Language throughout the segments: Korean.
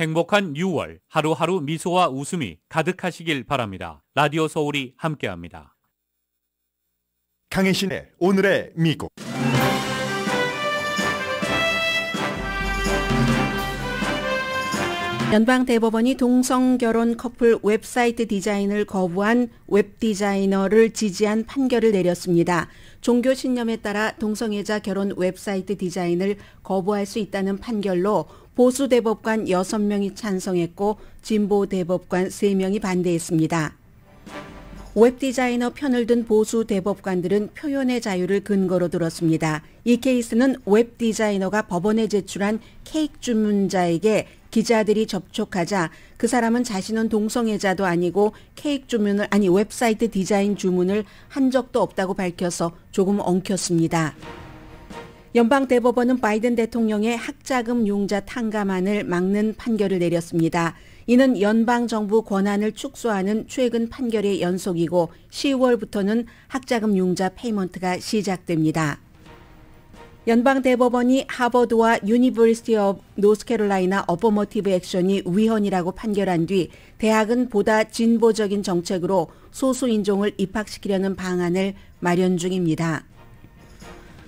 행복한 6월 하루하루 미소와 웃음이 가득하시길 바랍니다. 라디오 서울이 함께합니다. 강혜신의 오늘의 미국 연방 대법원이 동성 결혼 커플 웹사이트 디자인을 거부한 웹 디자이너를 지지한 판결을 내렸습니다. 종교 신념에 따라 동성애자 결혼 웹사이트 디자인을 거부할 수 있다는 판결로 보수 대법관 6명이 찬성했고 진보 대법관 3명이 반대했습니다. 웹디자이너 편을 든 보수 대법관들은 표현의 자유를 근거로 들었습니다. 이 케이스는 웹디자이너가 법원에 제출한 케이크 주문자에게 기자들이 접촉하자 그 사람은 자신은 동성애자도 아니고 케이크 주문을 아니 웹사이트 디자인 주문을 한 적도 없다고 밝혀서 조금 엉켰습니다. 연방 대법원은 바이든 대통령의 학자금 용자 탕감안을 막는 판결을 내렸습니다. 이는 연방 정부 권한을 축소하는 최근 판결의 연속이고 10월부터는 학자금 용자 페이먼트가 시작됩니다. 연방 대법원이 하버드와 유니버시티 업 노스캐롤라이나 어퍼머티브 액션이 위헌이라고 판결한 뒤 대학은 보다 진보적인 정책으로 소수 인종을 입학시키려는 방안을 마련 중입니다.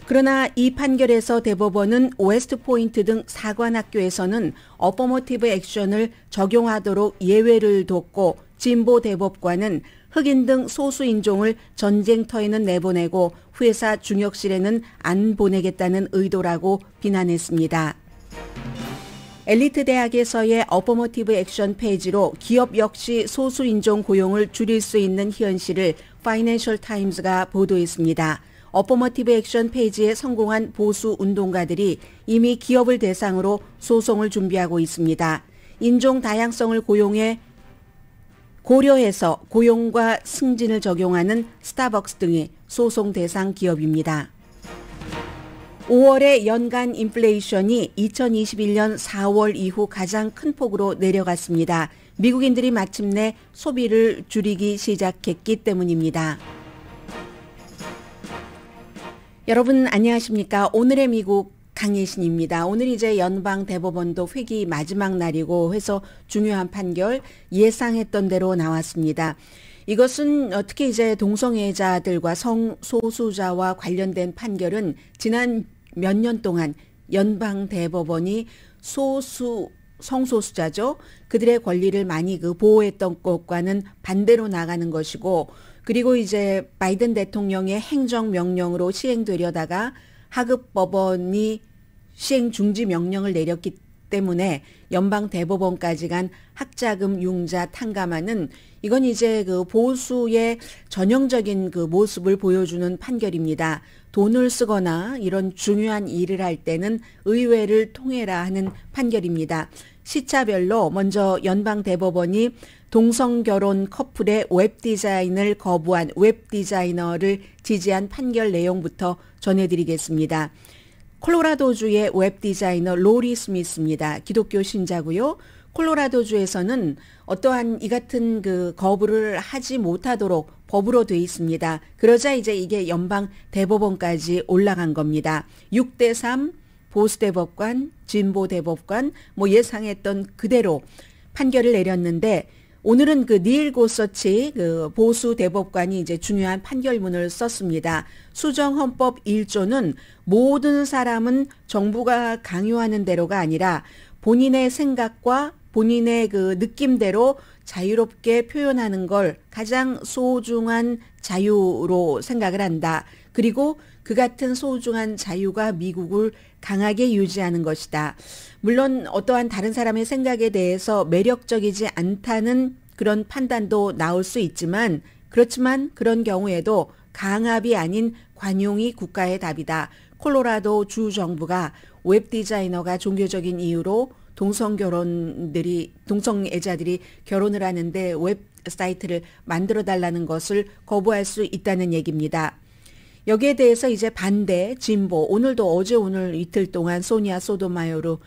그러나 이 판결에서 대법원은 오웨스트포인트 등 사관학교에서는 어퍼모티브 액션을 적용하도록 예외를 뒀고 진보 대법관은 흑인 등 소수 인종을 전쟁터에는 내보내고 회사 중역실에는 안 보내겠다는 의도라고 비난했습니다. 엘리트 대학에서의 어퍼머티브 액션 페이지로 기업 역시 소수 인종 고용을 줄일 수 있는 현실을 파이낸셜 타임즈가 보도했습니다. 어퍼머티브 액션 페이지에 성공한 보수 운동가들이 이미 기업을 대상으로 소송을 준비하고 있습니다. 인종 다양성을 고용해 고려해서 고용과 승진을 적용하는 스타벅스 등의 소송 대상 기업입니다. 5월의 연간 인플레이션이 2021년 4월 이후 가장 큰 폭으로 내려갔습니다. 미국인들이 마침내 소비를 줄이기 시작했기 때문입니다. 여러분 안녕하십니까? 오늘의 미국 강예신입니다. 오늘 이제 연방 대법원도 회기 마지막 날이고 해서 중요한 판결 예상했던 대로 나왔습니다. 이것은 어떻게 이제 동성애자들과 성소수자와 관련된 판결은 지난 몇 년 동안 연방 대법원이 소수 성소수자죠. 그들의 권리를 많이 그 보호했던 것과는 반대로 나가는 것이고 그리고 이제 바이든 대통령의 행정명령으로 시행되려다가 하급법원이 시행 중지 명령을 내렸기 때문에 연방 대법원까지 간 학자금 융자 탕감하는 이건 이제 그 보수의 전형적인 그 모습을 보여주는 판결입니다. 돈을 쓰거나 이런 중요한 일을 할 때는 의회를 통해라 하는 판결입니다. 시차별로 먼저 연방 대법원이 동성결혼 커플의 웹디자인을 거부한 웹디자이너를 지지한 판결 내용부터 전해드리겠습니다. 콜로라도주의 웹디자이너 로리 스미스입니다. 기독교 신자고요. 콜로라도주에서는 어떠한 이 같은 그 거부를 하지 못하도록 법으로 돼 있습니다. 그러자 이제 이게 연방 대법원까지 올라간 겁니다. 6대 3 보수 대법관, 진보 대법관 뭐 예상했던 그대로 판결을 내렸는데 오늘은 그닐 고서치 그 보수 대법관이 이제 중요한 판결문을 썼습니다. 수정 헌법 1조는 모든 사람은 정부가 강요하는 대로가 아니라 본인의 생각과 본인의 그 느낌대로 자유롭게 표현하는 걸 가장 소중한 자유로 생각을 한다. 그리고 그 같은 소중한 자유가 미국을 강하게 유지하는 것이다. 물론 어떠한 다른 사람의 생각에 대해서 매력적이지 않다는 그런 판단도 나올 수 있지만 그렇지만 그런 경우에도 강압이 아닌 관용이 국가의 답이다. 콜로라도 주 정부가 웹 디자이너가 종교적인 이유로 동성 결혼들이 동성애자들이 결혼을 하는데 웹 사이트를 만들어 달라는 것을 거부할 수 있다는 얘기입니다. 여기에 대해서 이제 반대 진보 오늘도 어제 오늘 이틀 동안 소니아 소도마요로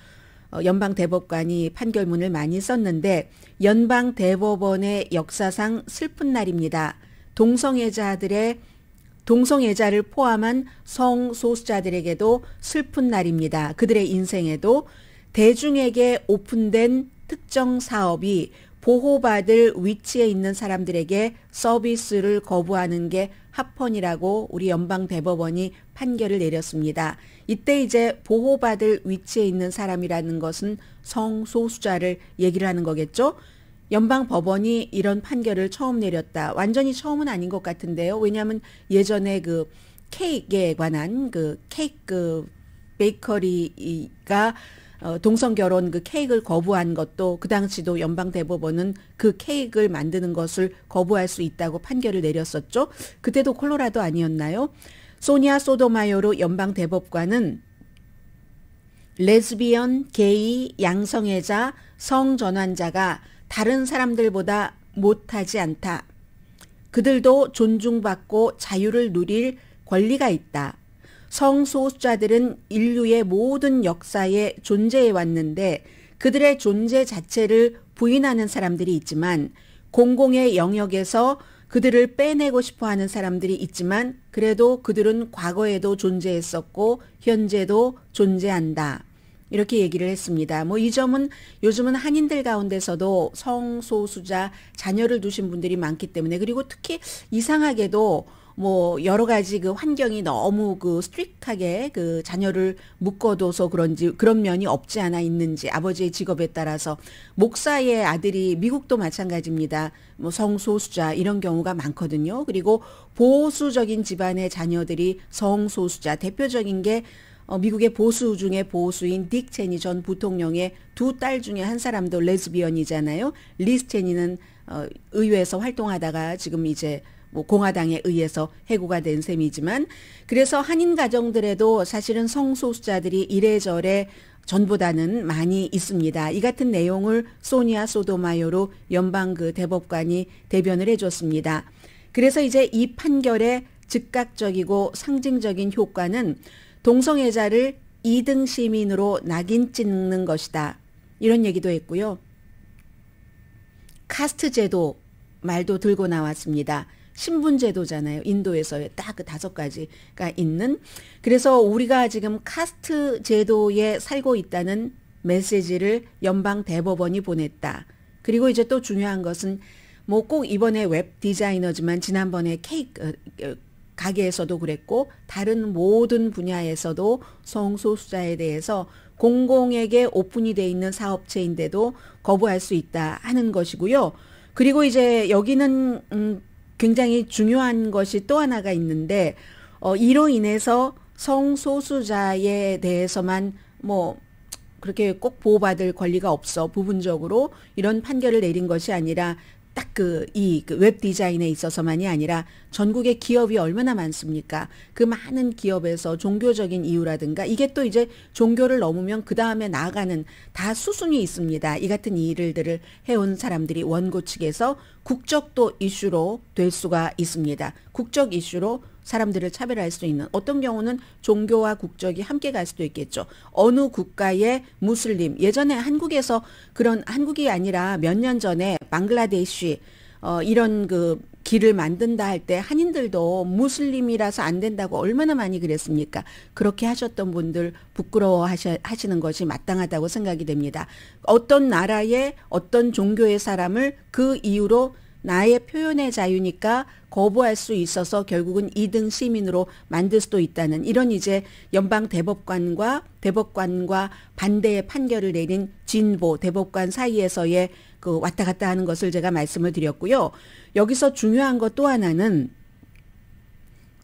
어, 연방 대법관이 판결문을 많이 썼는데 연방 대법원의 역사상 슬픈 날입니다. 동성애자들의 동성애자를 포함한 성소수자들에게도 슬픈 날입니다. 그들의 인생에도 대중에게 오픈된 특정 사업이 보호받을 위치에 있는 사람들에게 서비스를 거부하는 게 합헌이라고 우리 연방 대법원이 판결을 내렸습니다. 이때 이제 보호받을 위치에 있는 사람이라는 것은 성소수자를 얘기를 하는 거겠죠. 연방 법원이 이런 판결을 처음 내렸다. 완전히 처음은 아닌 것 같은데요. 왜냐하면 예전에 그 케이크에 관한 그 케이크 베이커리가 어, 동성 결혼 그 케이크를 거부한 것도 그 당시도 연방 대법원은 그 케이크를 만드는 것을 거부할 수 있다고 판결을 내렸었죠. 그때도 콜로라도 아니었나요? 소니아 소도마요로 연방 대법관은 레즈비언, 게이, 양성애자, 성전환자가 다른 사람들보다 못하지 않다. 그들도 존중받고 자유를 누릴 권리가 있다. 성소수자들은 인류의 모든 역사에 존재해 왔는데 그들의 존재 자체를 부인하는 사람들이 있지만 공공의 영역에서 그들을 빼내고 싶어 하는 사람들이 있지만 그래도 그들은 과거에도 존재했었고 현재도 존재한다. 이렇게 얘기를 했습니다. 뭐 이 점은 요즘은 한인들 가운데서도 성소수자 자녀를 두신 분들이 많기 때문에 그리고 특히 이상하게도 뭐 여러 가지 그 환경이 너무 그 스트릭하게 그 자녀를 묶어둬서 그런지 그런 면이 없지 않아 있는지 아버지의 직업에 따라서 목사의 아들이 미국도 마찬가지입니다. 뭐 성소수자 이런 경우가 많거든요. 그리고 보수적인 집안의 자녀들이 성소수자 대표적인 게 어, 미국의 보수 중에 보수인 딕 체니 전 부통령의 두 딸 중에 한 사람도 레즈비언이잖아요. 리스 체니는 어, 의회에서 활동하다가 지금 이제 뭐 공화당에 의해서 해고가 된 셈이지만 그래서 한인 가정들에도 사실은 성소수자들이 이래저래 전보다는 많이 있습니다. 이 같은 내용을 소니아 소도마요로 연방 그 대법관이 대변을 해줬습니다. 그래서 이제 이 판결의 즉각적이고 상징적인 효과는 동성애자를 2등 시민으로 낙인 찍는 것이다. 이런 얘기도 했고요. 카스트 제도 말도 들고 나왔습니다. 신분제도잖아요. 인도에서의 딱그 다섯 가지가 있는. 그래서 우리가 지금 카스트 제도에 살고 있다는 메시지를 연방 대법원이 보냈다. 그리고 이제 또 중요한 것은 뭐 꼭 이번에 웹 디자이너지만 지난번에 케이크 어, 어, 가게에서도 그랬고 다른 모든 분야에서도 성소수자에 대해서 공공에게 오픈이 돼 있는 사업체인데도 거부할 수 있다 하는 것이고요. 그리고 이제 여기는 음 굉장히 중요한 것이 또 하나가 있는데 어, 이로 인해서 성소수자에 대해서만 뭐 그렇게 꼭 보호받을 권리가 없어 부분적으로 이런 판결을 내린 것이 아니라 딱그 이웹 그, 그 디자인에 있어서만이 아니라 전국의 기업이 얼마나 많습니까? 그 많은 기업에서 종교적인 이유라든가 이게 또 이제 종교를 넘으면 그 다음에 나아가는 다 수순이 있습니다. 이 같은 일들을 해온 사람들이 원고 측에서 국적도 이슈로 될 수가 있습니다. 국적 이슈로 사람들을 차별할 수 있는 어떤 경우는 종교와 국적이 함께 갈 수도 있겠죠. 어느 국가의 무슬림 예전에 한국에서 그런 한국이 아니라 몇 년 전에 방글라데시 어, 이런 그 길을 만든다 할 때 한인들도 무슬림이라서 안 된다고 얼마나 많이 그랬습니까? 그렇게 하셨던 분들 부끄러워 하시는 것이 마땅하다고 생각이 됩니다. 어떤 나라의 어떤 종교의 사람을 그 이유로 나의 표현의 자유니까 거부할 수 있어서 결국은 2등 시민으로 만들 수도 있다는 이런 이제 연방 대법관과 대법관과 반대의 판결을 내린 진보 대법관 사이에서의 그 왔다 갔다 하는 것을 제가 말씀을 드렸고요. 여기서 중요한 것 또 하나는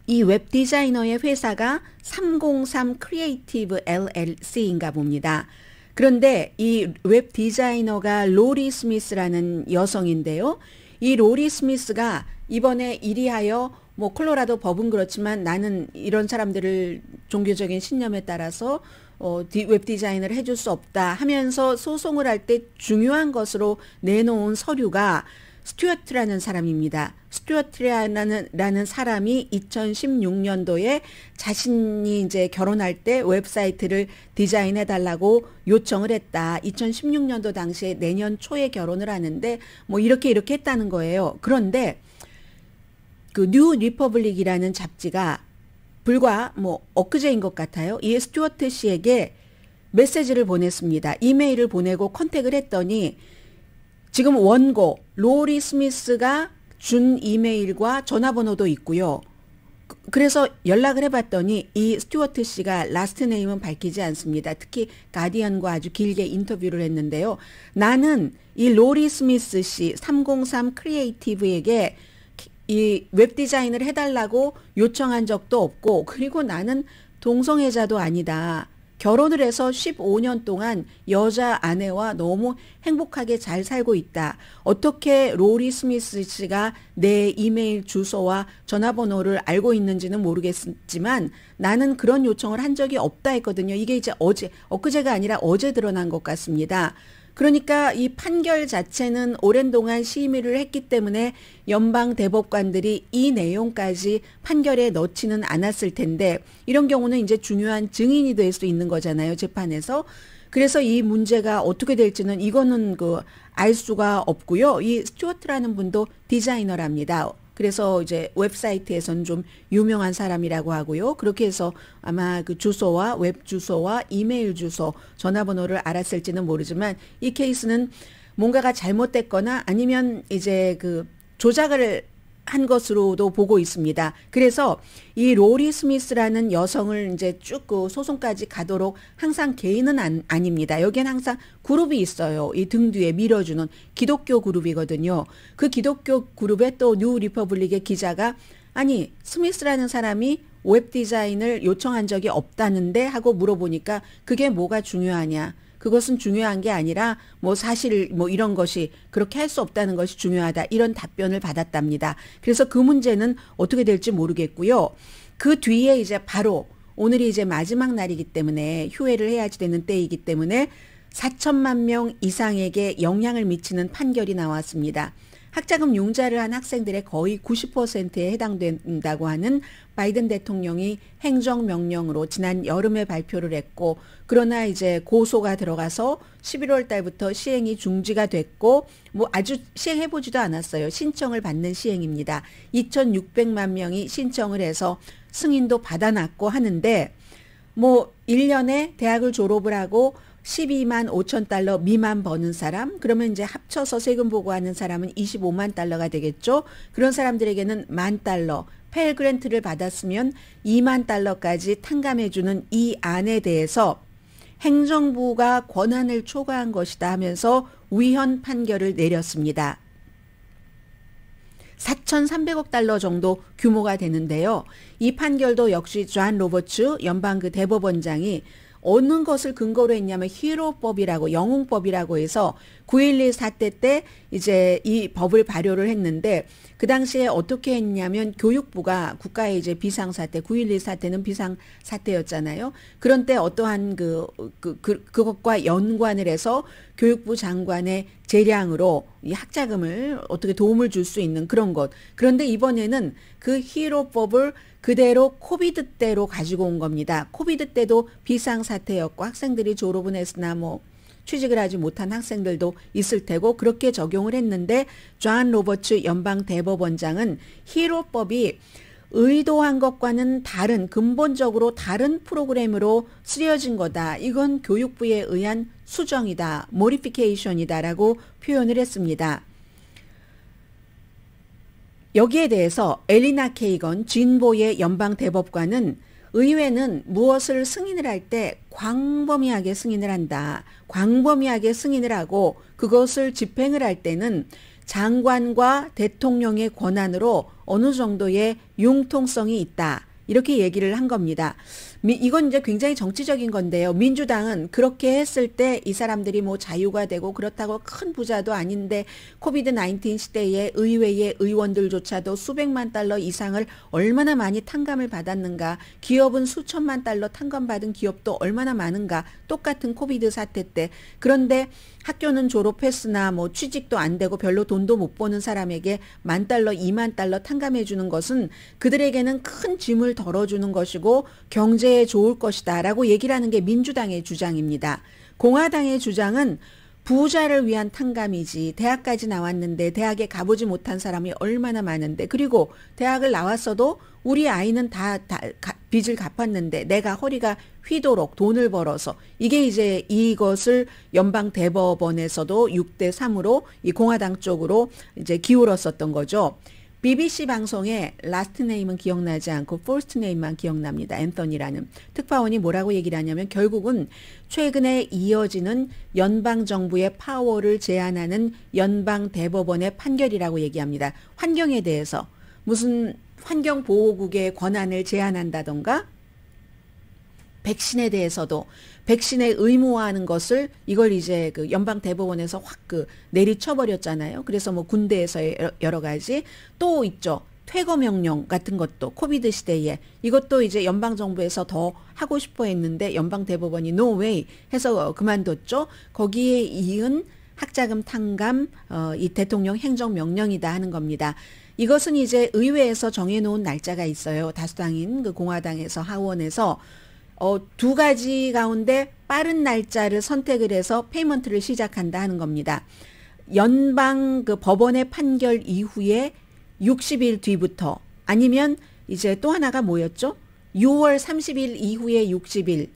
이 웹 디자이너의 회사가 303 크리에이티브 LLC인가 봅니다. 그런데 이 웹 디자이너가 로리 스미스라는 여성인데요. 이 로리 스미스가 이번에 이리하여 뭐 콜로라도 법은 그렇지만 나는 이런 사람들을 종교적인 신념에 따라서 어, 디, 웹 디자인을 해줄 수 없다 하면서 소송을 할 때 중요한 것으로 내놓은 서류가 스튜어트라는 사람입니다. 스튜어트라는 사람이 2016년도에 자신이 이제 결혼할 때 웹사이트를 디자인해 달라고 요청을 했다. 2016년도 당시에 내년 초에 결혼을 하는데 뭐 이렇게 이렇게 했다는 거예요. 그런데 그 뉴 리퍼블릭이라는 잡지가 불과 뭐 엊그제인 것 같아요. 이 스튜어트 씨에게 메시지를 보냈습니다. 이메일을 보내고 컨택을 했더니 지금 원고 로리 스미스가 준 이메일과 전화번호도 있고요. 그, 그래서 연락을 해봤더니 이 스튜어트 씨가 라스트 네임은 밝히지 않습니다. 특히 가디언과 아주 길게 인터뷰를 했는데요. 나는 이 로리 스미스 씨 303 크리에이티브에게 이 웹 디자인을 해달라고 요청한 적도 없고 그리고 나는 동성애자도 아니다. 결혼을 해서 15년 동안 여자 아내와 너무 행복하게 잘 살고 있다. 어떻게 로리 스미스 씨가 내 이메일 주소와 전화번호를 알고 있는지는 모르겠지만 나는 그런 요청을 한 적이 없다 했거든요. 이게 이제 어제, 엊그제가 아니라 어제 드러난 것 같습니다. 그러니까 이 판결 자체는 오랜 동안 심의를 했기 때문에 연방 대법관들이 이 내용까지 판결에 넣지는 않았을 텐데 이런 경우는 이제 중요한 증인이 될 수 있는 거잖아요. 재판에서. 그래서 이 문제가 어떻게 될지는 이거는 그 알 수가 없고요. 이 스튜어트라는 분도 디자이너랍니다. 그래서 이제 웹사이트에선 좀 유명한 사람이라고 하고요. 그렇게 해서 아마 그 주소와 웹 주소와 이메일 주소, 전화번호를 알았을지는 모르지만 이 케이스는 뭔가가 잘못됐거나 아니면 이제 그 조작을 한 것으로도 보고 있습니다. 그래서 이 로리 스미스라는 여성을 이제 쭉그 소송까지 가도록 항상 개인은 안, 아닙니다. 여기엔 항상 그룹이 있어요. 이 등 뒤에 밀어주는 기독교 그룹이거든요. 그 기독교 그룹의 또뉴 리퍼블릭의 기자가 아니 스미스라는 사람이 웹 디자인을 요청한 적이 없다는데 하고 물어보니까 그게 뭐가 중요하냐. 그것은 중요한 게 아니라 뭐 사실 뭐 이런 것이 그렇게 할 수 없다는 것이 중요하다 이런 답변을 받았답니다. 그래서 그 문제는 어떻게 될지 모르겠고요. 그 뒤에 이제 바로 오늘이 이제 마지막 날이기 때문에 휴회를 해야지 되는 때이기 때문에 4천만 명 이상에게 영향을 미치는 판결이 나왔습니다. 학자금 용자를 한 학생들의 거의 90%에 해당된다고 하는 바이든 대통령이 행정명령으로 지난 여름에 발표를 했고 그러나 이제 고소가 들어가서 11월 달부터 시행이 중지가 됐고 뭐 아주 시행해 보지도 않았어요. 신청을 받는 시행입니다. 2,600만 명이 신청을 해서 승인도 받아놨고 하는데 뭐 1년에 대학을 졸업을 하고 12만 5천 달러 미만 버는 사람, 그러면 이제 합쳐서 세금 보고하는 사람은 25만 달러가 되겠죠. 그런 사람들에게는 만 달러, 펠 그랜트를 받았으면 2만 달러까지 탕감해주는 이 안에 대해서 행정부가 권한을 초과한 것이다 하면서 위헌 판결을 내렸습니다. 4,300억 달러 정도 규모가 되는데요. 이 판결도 역시 존 로버츠 연방그 대법원장이 어느 것을 근거로 했냐면 히로법이라고 영웅법이라고 해서 9.11 사태 때 이제 이 법을 발효를 했는데 그 당시에 어떻게 했냐면 교육부가 국가의 이제 비상사태 9.11 사태는 비상사태였잖아요. 그런 때 어떠한 그, 그, 그, 그것과 연관을 해서 교육부 장관의 재량으로 이 학자금을 어떻게 도움을 줄 수 있는 그런 것. 그런데 이번에는 그 히로법을 그대로 코비드 때로 가지고 온 겁니다. 코비드 때도 비상사태였고 학생들이 졸업은 했으나 뭐 취직을 하지 못한 학생들도 있을 테고 그렇게 적용을 했는데 존 로버츠 연방 대법원장은 히로법이 의도한 것과는 다른 근본적으로 다른 프로그램으로 쓰여진 거다. 이건 교육부에 의한 수정이다. 모리피케이션이다라고 표현을 했습니다. 여기에 대해서 엘리나 케이건 진보의 연방 대법관은 의회는 무엇을 승인을 할 때 광범위하게 승인을 한다. 광범위하게 승인을 하고 그것을 집행을 할 때는 장관과 대통령의 권한으로 어느 정도의 융통성이 있다. 이렇게 얘기를 한 겁니다. 미, 이건 이제 굉장히 정치적인 건데요. 민주당은 그렇게 했을 때 이 사람들이 뭐 자유가 되고 그렇다고 큰 부자도 아닌데 코비드 19 시대에 의회의 의원들조차도 수백만 달러 이상을 얼마나 많이 탕감을 받았는가, 기업은 수천만 달러 탕감받은 기업도 얼마나 많은가, 똑같은 코비드 사태 때. 그런데 학교는 졸업했으나 뭐 취직도 안 되고 별로 돈도 못 버는 사람에게 만 달러, 이만 달러 탕감해 주는 것은 그들에게는 큰 짐을 덜어주는 것이고 경제 제에 좋을 것이다라고 얘기를 하는 게 민주당의 주장입니다. 공화당의 주장은 부자를 위한 탕감이지 대학까지 나왔는데 대학에 가보지 못한 사람이 얼마나 많은데 그리고 대학을 나왔어도 우리 아이는 다, 다 빚을 갚았는데 내가 허리가 휘도록 돈을 벌어서 이게 이제 이것을 연방 대법원에서도 6대 3으로 이 공화당 쪽으로 이제 기울었었던 거죠. BBC 방송에 라스트 네임은 기억나지 않고 포스트 네임만 기억납니다. 앤서니라는 특파원이 뭐라고 얘기를 하냐면 결국은 최근에 이어지는 연방 정부의 파워를 제한하는 연방 대법원의 판결이라고 얘기합니다. 환경에 대해서 무슨 환경 보호국의 권한을 제한한다던가 백신에 대해서도 백신의 의무화하는 것을 이걸 이제 그 연방 대법원에서 확 그 내리쳐버렸잖아요. 그래서 뭐 군대에서의 여러 가지 또 있죠. 퇴거 명령 같은 것도 코비드 시대에 이것도 이제 연방 정부에서 더 하고 싶어 했는데 연방 대법원이 노웨이 해서 그만뒀죠. 거기에 이은 학자금 탕감 어, 이 대통령 행정 명령이다 하는 겁니다. 이것은 이제 의회에서 정해놓은 날짜가 있어요. 다수당인 그 공화당에서 하원에서 어, 두 가지 가운데 빠른 날짜를 선택을 해서 페이먼트를 시작한다 하는 겁니다. 연방 그 법원의 판결 이후에 60일 뒤부터 아니면 이제 또 하나가 뭐였죠? 6월 30일 이후에 60일.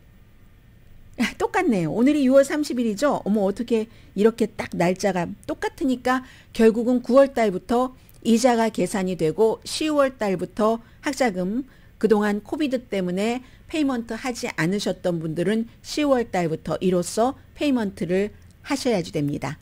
아, 똑같네요. 오늘이 6월 30일이죠? 어머, 어떻게 이렇게 딱 날짜가 똑같으니까 결국은 9월 달부터 이자가 계산이 되고 10월 달부터 학자금 그동안 코비드 때문에 페이먼트 하지 않으셨던 분들은 10월 달부터 이로써 페이먼트를 하셔야지 됩니다.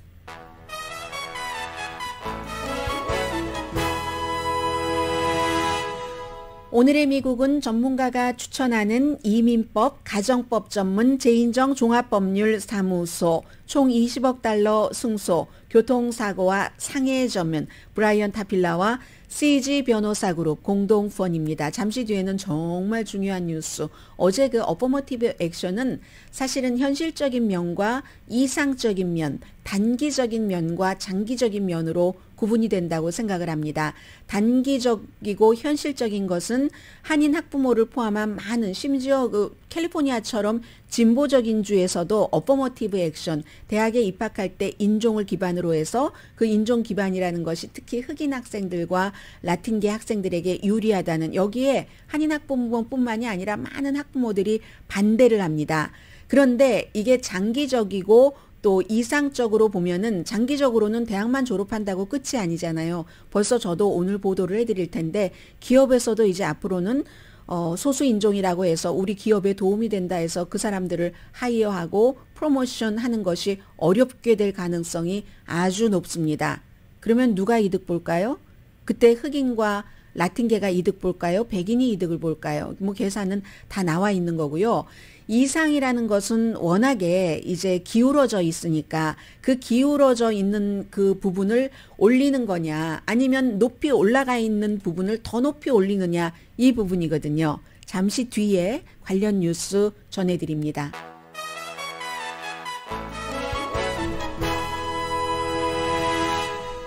오늘의 미국은 전문가가 추천하는 이민법 가정법 전문 제인정 종합법률 사무소 총 20억 달러 승소 교통사고와 상해 전면 브라이언 타필라와 CG 변호사 그룹 공동 펀입니다. 잠시 뒤에는 정말 중요한 뉴스. 어제 그 어퍼머티브 액션은 사실은 현실적인 면과 이상적인 면, 단기적인 면과 장기적인 면으로 구분이 된다고 생각을 합니다. 단기적이고 현실적인 것은 한인 학부모를 포함한 많은 심지어 그 캘리포니아처럼 진보적인 주에서도 어퍼머티브 액션, 대학에 입학할 때 인종을 기반으로 해서 그 인종 기반이라는 것이 특히 흑인 학생들과 라틴계 학생들에게 유리하다는 여기에 한인 학부모뿐만이 아니라 많은 학부모들이 반대를 합니다. 그런데 이게 장기적이고 또 이상적으로 보면은 장기적으로는 대학만 졸업한다고 끝이 아니잖아요. 벌써 저도 오늘 보도를 해드릴 텐데 기업에서도 이제 앞으로는 어, 소수 인종이라고 해서 우리 기업에 도움이 된다 해서 그 사람들을 하이어하고 프로모션 하는 것이 어렵게 될 가능성이 아주 높습니다. 그러면 누가 이득 볼까요? 그때 흑인과 라틴계가 이득 볼까요? 백인이 이득을 볼까요? 뭐 계산은 다 나와 있는 거고요. 이상이라는 것은 워낙에 이제 기울어져 있으니까 그 기울어져 있는 그 부분을 올리는 거냐 아니면 높이 올라가 있는 부분을 더 높이 올리느냐 이 부분이거든요. 잠시 뒤에 관련 뉴스 전해드립니다.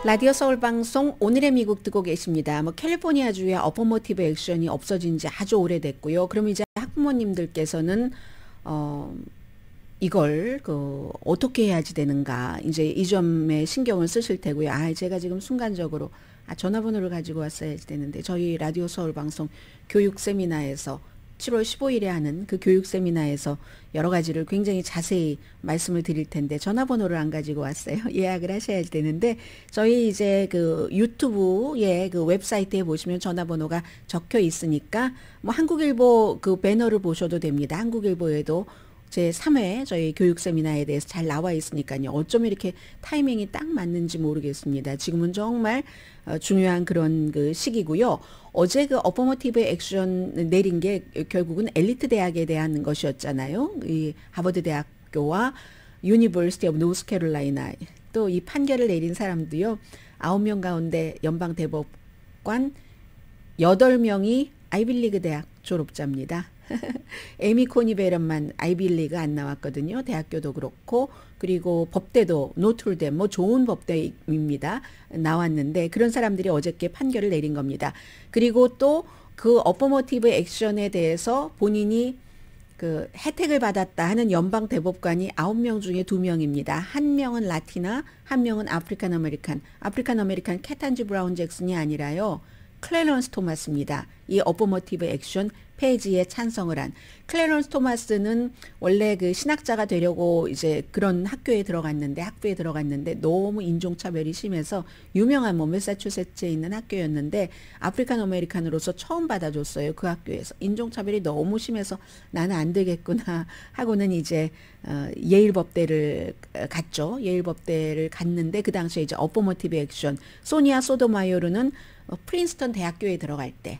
라디오 서울 방송 오늘의 미국 듣고 계십니다. 뭐 캘리포니아주의 어퍼모티브 액션이 없어진 지 아주 오래됐고요. 그럼 이제 학부모님들께서는 어 이걸 그 어떻게 해야지 되는가 이제 이 점에 신경을 쓰실 테고요. 아 제가 지금 순간적으로 아 전화번호를 가지고 왔어야지 되는데 저희 라디오 서울 방송 교육 세미나에서 7월 15일에 하는 그 교육 세미나에서 여러 가지를 굉장히 자세히 말씀을 드릴 텐데 전화번호를 안 가지고 왔어요. 예약을 하셔야 되는데 저희 이제 그유튜브에그 웹사이트에 보시면 전화번호가 적혀 있으니까 뭐 한국일보 그 배너를 보셔도 됩니다. 한국일보에도 제3회 저희 교육 세미나에 대해서 잘 나와 있으니까요. 어쩜 이렇게 타이밍이 딱 맞는지 모르겠습니다. 지금은 정말 어, 중요한 그런 그 시기고요. 어제 그어퍼모티브 액션 내린 게 결국은 엘리트 대학에 대한 것이었잖아요. 이 하버드 대학교와 유니버시티 오브 노스캐롤라이나 또 이 판결을 내린 사람도요. 아홉 명 가운데 연방 대법관 여덟 명이 아이빌리그 대학 졸업자입니다. 에미 코니베런만 아이빌리가안 나왔거든요. 대학교도 그렇고 그리고 법대도 노출대뭐 좋은 법대입니다. 나왔는데 그런 사람들이 어저께 판결을 내린 겁니다. 그리고 또 그 어퍼머티브 액션에 대해서 본인이 그 혜택을 받았다 하는 연방 대법관이 9명 중에 2명입니다한 명은 라티나, 한 명은 아프리칸 아메리칸. 아프리칸 아메리칸 캐탄지 브라운 잭슨이 아니라요. 클레런스 토마스입니다. 이 어퍼머티브 액션 페이지에 찬성을 한 클레런스 토마스는 원래 그 신학자가 되려고 이제 그런 학교에 들어갔는데 학부에 들어갔는데 너무 인종차별이 심해서 유명한 뭐 메사추세츠에 있는 학교였는데 아프리카 아메리칸으로서 처음 받아줬어요 그 학교에서 인종차별이 너무 심해서 나는 안 되겠구나 하고는 이제 어, 예일법대를 갔죠 예일법대를 갔는데 그 당시에 이제 어포머티브 액션 소니아 소도마요르는 어, 프린스턴 대학교에 들어갈 때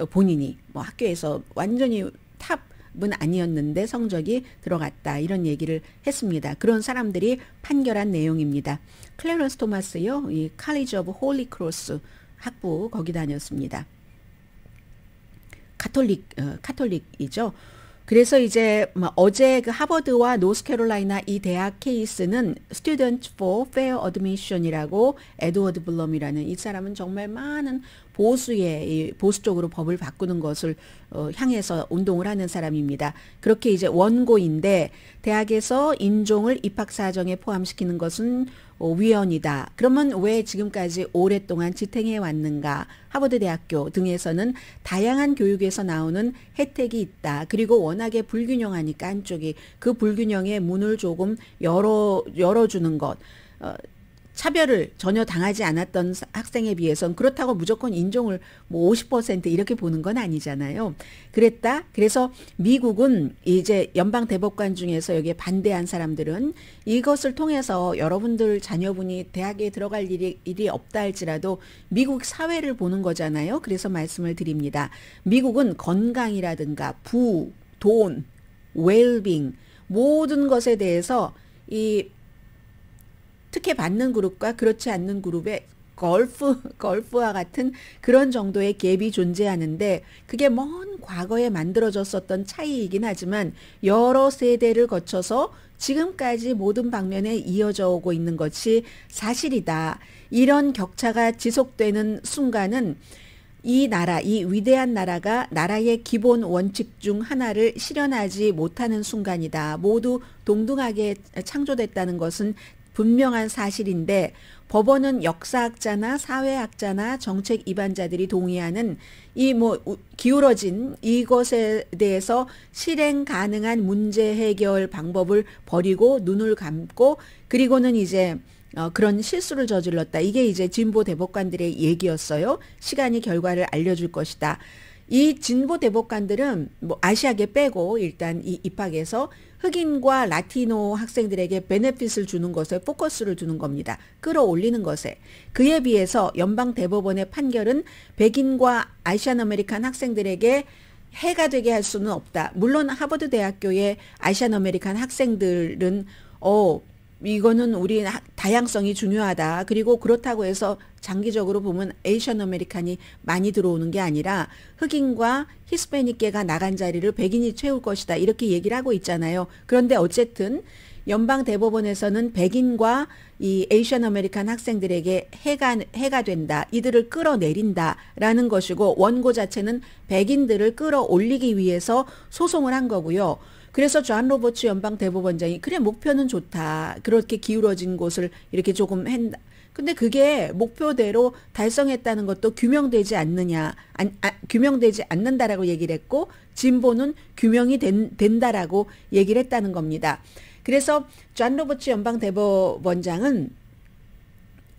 어, 본인이 뭐 학교에서 완전히 탑은 아니었는데 성적이 들어갔다 이런 얘기를 했습니다. 그런 사람들이 판결한 내용입니다. 클레런스 토마스요, 이 칼리지 오브 홀리 크로스 학부 거기 다녔습니다. 카톨릭 어, 카톨릭이죠. 그래서 이제 뭐 어제 그 하버드와 노스캐롤라이나 이 대학 케이스는 Student for Fair Admission이라고 에드워드 블럼이라는 이 사람은 정말 많은 보수의 이 보수 쪽으로 법을 바꾸는 것을 어, 향해서 운동을 하는 사람입니다. 그렇게 이제 원고인데 대학에서 인종을 입학 사정에 포함시키는 것은 어, 위헌이다. 그러면 왜 지금까지 오랫동안 지탱해 왔는가? 하버드 대학교 등에서는 다양한 교육에서 나오는 혜택이 있다. 그리고 워낙에 불균형하니까 한쪽이 그 불균형의 문을 조금 열어 열어주는 것. 어, 차별을 전혀 당하지 않았던 학생에 비해선 그렇다고 무조건 인종을 뭐50% 이렇게 보는 건 아니잖아요. 그랬다. 그래서 미국은 이제 연방 대법관 중에서 여기에 반대한 사람들은 이것을 통해서 여러분들 자녀분이 대학에 들어갈 일이, 일이 없다 할지라도 미국 사회를 보는 거잖아요. 그래서 말씀을 드립니다. 미국은 건강이라든가 부, 돈, 웰빙 모든 것에 대해서 이 특혜 받는 그룹과 그렇지 않는 그룹의 걸프, 걸프와 같은 그런 정도의 갭이 존재하는데 그게 먼 과거에 만들어졌었던 차이이긴 하지만 여러 세대를 거쳐서 지금까지 모든 방면에 이어져 오고 있는 것이 사실이다. 이런 격차가 지속되는 순간은 이 나라, 이 위대한 나라가 나라의 기본 원칙 중 하나를 실현하지 못하는 순간이다. 모두 동등하게 창조됐다는 것은 분명한 사실인데 법원은 역사학자나 사회학자나 정책 입안자들이 동의하는 이 뭐 기울어진 이것에 대해서 실행 가능한 문제 해결 방법을 버리고 눈을 감고 그리고는 이제 어, 그런 실수를 저질렀다. 이게 이제 진보 대법관들의 얘기였어요. 시간이 결과를 알려줄 것이다. 이 진보 대법관들은 뭐 아시아계 빼고 일단 이 입학에서 흑인과 라티노 학생들에게 베네핏을 주는 것에 포커스를 주는 겁니다. 끌어올리는 것에. 그에 비해서 연방 대법원의 판결은 백인과 아시안 아메리칸 학생들에게 해가 되게 할 수는 없다. 물론 하버드 대학교의 아시안 아메리칸 학생들은 어 이거는 우리 다양성이 중요하다. 그리고 그렇다고 해서 장기적으로 보면 에이션 아메리칸이 많이 들어오는 게 아니라 흑인과 히스패닉계가 나간 자리를 백인이 채울 것이다. 이렇게 얘기를 하고 있잖아요. 그런데 어쨌든 연방 대법원에서는 백인과 이 에이션 아메리칸 학생들에게 해가 해가 된다. 이들을 끌어내린다라는 것이고 원고 자체는 백인들을 끌어올리기 위해서 소송을 한 거고요. 그래서 존 로버츠 연방 대법원장이 그래 목표는 좋다. 그렇게 기울어진 곳을 이렇게 조금 했 근데 그게 목표대로 달성했다는 것도 규명되지 않느냐, 안, 아, 규명되지 않는다라고 얘기를 했고, 진보는 규명이 된, 된다라고 얘기를 했다는 겁니다. 그래서 존 로버츠 연방 대법원장은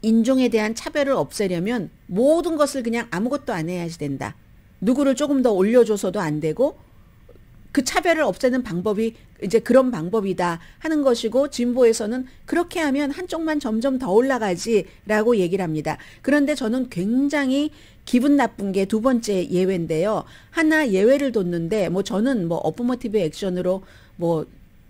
인종에 대한 차별을 없애려면 모든 것을 그냥 아무것도 안 해야지 된다. 누구를 조금 더 올려줘서도 안 되고 그 차별을 없애는 방법이 이제 그런 방법이다 하는 것이고 진보에서는 그렇게 하면 한쪽만 점점 더 올라가지라고 얘기를 합니다. 그런데 저는 굉장히 기분 나쁜 게 두 번째 예외인데요. 하나 예외를 뒀는데 뭐 저는 뭐 어포머티브 액션으로 뭐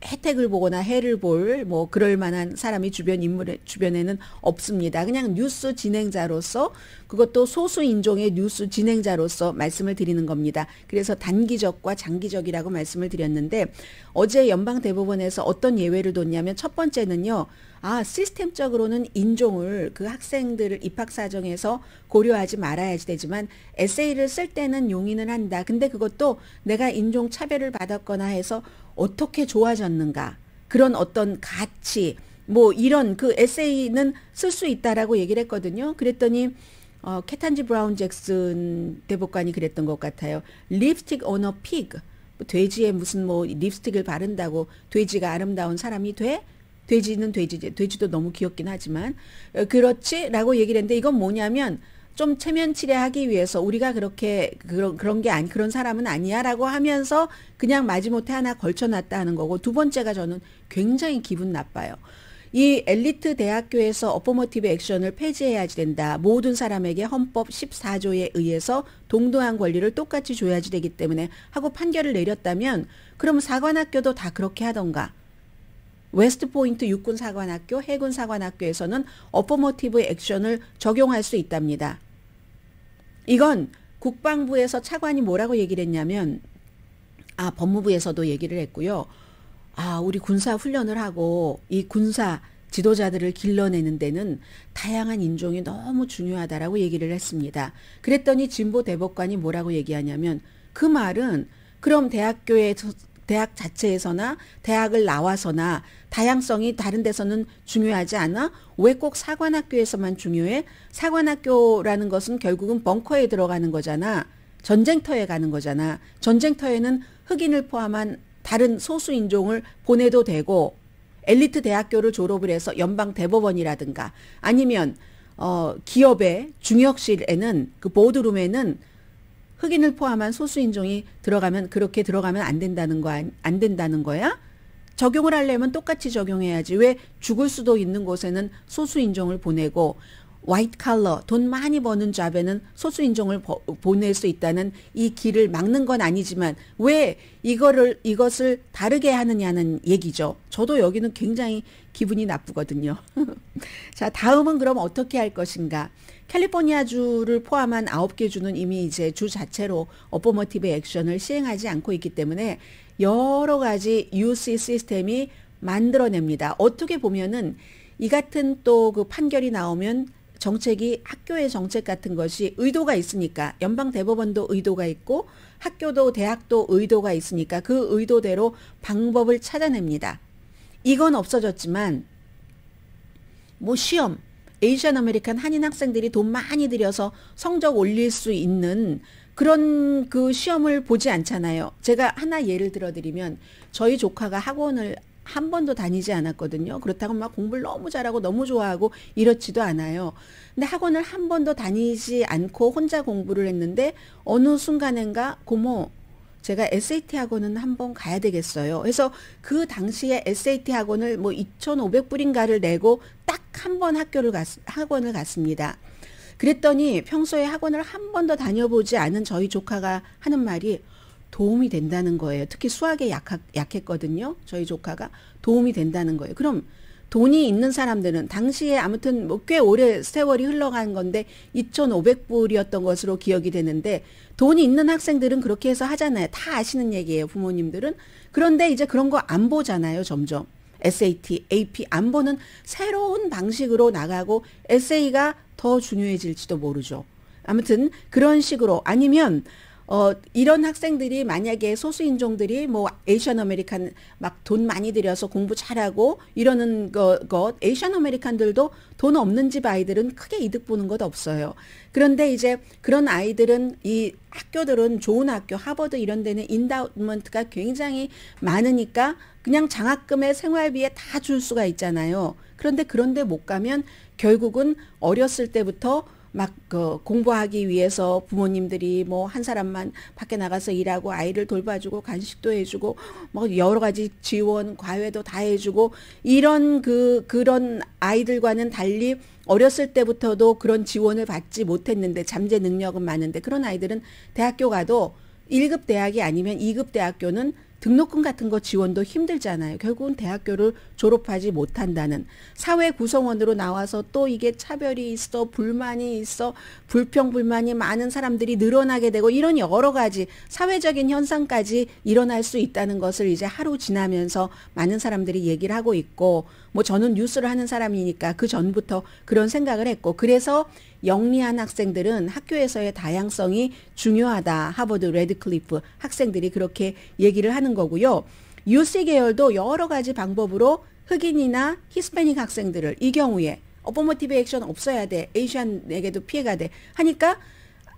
혜택을 보거나 해를 볼 뭐 그럴 만한 사람이 주변 인물의 주변에는 없습니다. 그냥 뉴스 진행자로서 그것도 소수 인종의 뉴스 진행자로서 말씀을 드리는 겁니다. 그래서 단기적과 장기적이라고 말씀을 드렸는데 어제 연방 대법원에서 어떤 예외를 뒀냐면 첫 번째는요. 아 시스템적으로는 인종을 그 학생들을 입학 사정에서 고려하지 말아야지 되지만 에세이를 쓸 때는 용인을 한다. 근데 그것도 내가 인종 차별을 받았거나 해서 어떻게 좋아졌는가 그런 어떤 가치 뭐 이런 그 에세이는 쓸 수 있다라고 얘기를 했거든요. 그랬더니 어, 캐탄지 브라운 잭슨 대법관이 그랬던 것 같아요. 립스틱 오너 픽. 돼지에 무슨 뭐 립스틱을 바른다고 돼지가 아름다운 사람이 돼? 돼지는 돼지, 돼지도 너무 귀엽긴 하지만 어, 그렇지라고 얘기를 했는데 이건 뭐냐면 좀 체면 치레하기 위해서 우리가 그렇게 그런 그런 게 아니 그런 사람은 아니야라고 하면서 그냥 마지못해 하나 걸쳐놨다 하는 거고 두 번째가 저는 굉장히 기분 나빠요. 이 엘리트 대학교에서 어퍼머티브 액션을 폐지해야지 된다. 모든 사람에게 헌법 14조에 의해서 동등한 권리를 똑같이 줘야지 되기 때문에 하고 판결을 내렸다면 그럼 사관학교도 다 그렇게 하던가 웨스트포인트 육군사관학교 해군사관학교에서는 어포모티브 액션을 적용할 수 있답니다. 이건 국방부에서 차관이 뭐라고 얘기를 했냐면 아 법무부에서도 얘기를 했고요. 아 우리 군사 훈련을 하고 이 군사 지도자들을 길러내는 데는 다양한 인종이 너무 중요하다라고 얘기를 했습니다. 그랬더니 진보 대법관이 뭐라고 얘기하냐면 그 말은 그럼 대학교에 대학 자체에서나 대학을 나와서나 다양성이 다른 데서는 중요하지 않아? 왜 꼭 사관학교에서만 중요해? 사관학교라는 것은 결국은 벙커에 들어가는 거잖아. 전쟁터에 가는 거잖아. 전쟁터에는 흑인을 포함한 다른 소수 인종을 보내도 되고 엘리트 대학교를 졸업을 해서 연방 대법원이라든가 아니면 어 기업의 중역실에는 그 보드룸에는 흑인을 포함한 소수인종이 들어가면 그렇게 들어가면 안 된다는 거 안 된다는 거야? 적용을 하려면 똑같이 적용해야지. 왜 죽을 수도 있는 곳에는 소수인종을 보내고 와이트 칼러 돈 많이 버는 잡에는 소수인종을 버, 보낼 수 있다는 이 길을 막는 건 아니지만 왜 이거를 이것을 다르게 하느냐는 얘기죠. 저도 여기는 굉장히 기분이 나쁘거든요. 자, 다음은 그럼 어떻게 할 것인가? 캘리포니아주를 포함한 9개 주는 이미 이제 주 자체로 어포머티브 액션을 시행하지 않고 있기 때문에 여러 가지 UC 시스템이 만들어냅니다. 어떻게 보면은 이 같은 또 그 판결이 나오면 정책이 학교의 정책 같은 것이 의도가 있으니까 연방 대법원도 의도가 있고 학교도 대학도 의도가 있으니까 그 의도대로 방법을 찾아냅니다. 이건 없어졌지만 뭐 시험 에이션 아메리칸 한인 학생들이 돈 많이 들여서 성적 올릴 수 있는 그런 그 시험을 보지 않잖아요. 제가 하나 예를 들어 드리면 저희 조카가 학원을 한 번도 다니지 않았거든요. 그렇다고 막 공부를 너무 잘하고 너무 좋아하고 이렇지도 않아요. 근데 학원을 한 번도 다니지 않고 혼자 공부를 했는데 어느 순간인가 고모 제가 SAT 학원은 한번 가야 되겠어요. 그래서 그 당시에 SAT 학원을 뭐 2,500불인가를 내고 딱 한 번 학교를 갔, 학원을 갔습니다. 그랬더니 평소에 학원을 한 번도 다녀보지 않은 저희 조카가 하는 말이 도움이 된다는 거예요. 특히 수학에 약하, 약했거든요. 저희 조카가 도움이 된다는 거예요. 그럼 돈이 있는 사람들은 당시에 아무튼 뭐꽤 오래 세월이 흘러간 건데 2,500불이었던 것으로 기억이 되는데 돈이 있는 학생들은 그렇게 해서 하잖아요. 다 아시는 얘기예요. 부모님들은. 그런데 이제 그런 거 안 보잖아요. 점점. SAT, AP 안 보는 새로운 방식으로 나가고 s a 가더 중요해질지도 모르죠. 아무튼 그런 식으로 아니면 어, 이런 학생들이 만약에 소수인종들이 뭐 에이션 아메리칸 막 돈 많이 들여서 공부 잘하고 이러는 것, 것 에이션 아메리칸들도 돈 없는 집 아이들은 크게 이득 보는 것 없어요. 그런데 이제 그런 아이들은 이 학교들은 좋은 학교 하버드 이런 데는 인다우먼트가 굉장히 많으니까 그냥 장학금의 생활비에 다 줄 수가 있잖아요. 그런데 그런데 못 가면 결국은 어렸을 때부터 막그 공부하기 위해서 부모님들이 뭐 한 사람만 밖에 나가서 일하고 아이를 돌봐주고 간식도 해주고 뭐 여러 가지 지원 과외도 다 해주고 이런 그 그런 아이들과는 달리 어렸을 때부터도 그런 지원을 받지 못했는데 잠재 능력은 많은데 그런 아이들은 대학교 가도 1급 대학이 아니면 2급 대학교는 등록금 같은 거 지원도 힘들잖아요. 결국은 대학교를 졸업하지 못한다는 사회 구성원으로 나와서 또 이게 차별이 있어 불만이 있어 불평 불만이 많은 사람들이 늘어나게 되고 이런 여러 가지 사회적인 현상까지 일어날 수 있다는 것을 이제 하루 지나면서 많은 사람들이 얘기를 하고 있고 뭐 저는 뉴스를 하는 사람이니까 그 전부터 그런 생각을 했고 그래서 영리한 학생들은 학교에서의 다양성이 중요하다. 하버드 레드클리프 학생들이 그렇게 얘기를 하는 거고요. 유스 계열도 여러 가지 방법으로 흑인이나 히스패닉 학생들을 이 경우에 어포모티브 액션 없어야 돼. 에이션에게도 피해가 돼. 하니까